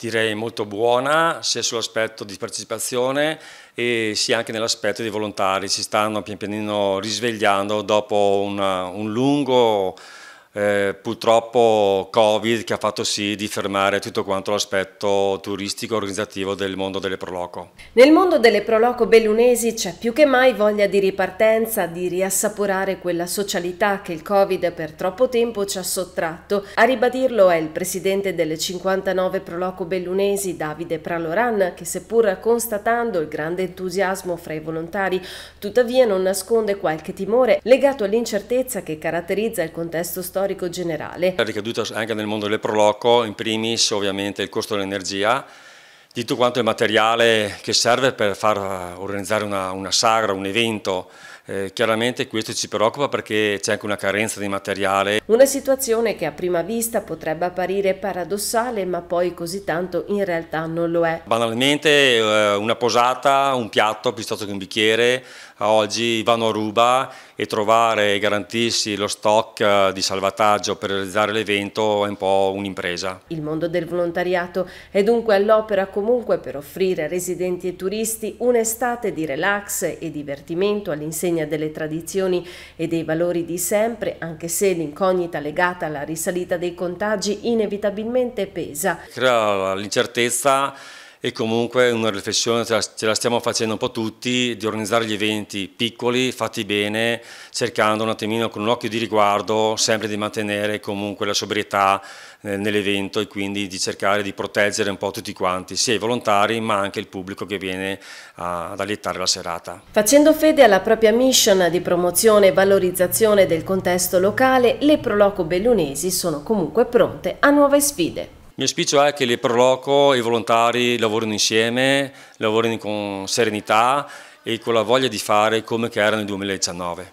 direi molto buona sia sull'aspetto di partecipazione e sia anche nell'aspetto dei volontari, si stanno pian pianino risvegliando dopo una, un lungo eh, purtroppo Covid che ha fatto sì di fermare tutto quanto l'aspetto turistico organizzativo del mondo delle Proloco. Nel mondo delle Proloco bellunesi c'è più che mai voglia di ripartenza, di riassaporare quella socialità che il Covid per troppo tempo ci ha sottratto. A ribadirlo è il presidente delle 59 Proloco bellunesi Davide Praloran che seppur constatando il grande entusiasmo fra i volontari tuttavia non nasconde qualche timore legato all'incertezza che caratterizza il contesto storico storico generale. La ricaduta anche nel mondo del proloco, in primis ovviamente il costo dell'energia, di tutto quanto il materiale che serve per far organizzare una, una sagra, un evento, eh, chiaramente questo ci preoccupa perché c'è anche una carenza di materiale. Una situazione che a prima vista potrebbe apparire paradossale ma poi così tanto in realtà non lo è. Banalmente eh, una posata, un piatto piuttosto che un bicchiere oggi vanno a ruba e trovare e garantirsi lo stock eh, di salvataggio per realizzare l'evento è un po' un'impresa. Il mondo del volontariato è dunque all'opera comunque per offrire a residenti e turisti un'estate di relax e divertimento all'insegnamento segna delle tradizioni e dei valori di sempre, anche se l'incognita legata alla risalita dei contagi inevitabilmente pesa. L'incertezza e comunque una riflessione ce la stiamo facendo un po' tutti di organizzare gli eventi piccoli, fatti bene, cercando un attimino con un occhio di riguardo sempre di mantenere comunque la sobrietà eh, nell'evento e quindi di cercare di proteggere un po' tutti quanti, sia i volontari ma anche il pubblico che viene ad allietare la serata. Facendo fede alla propria mission di promozione e valorizzazione del contesto locale, le Proloco Bellunesi sono comunque pronte a nuove sfide. Il mio auspicio è che le Proloco e i volontari lavorino insieme, lavorino con serenità e con la voglia di fare come che era nel 2019.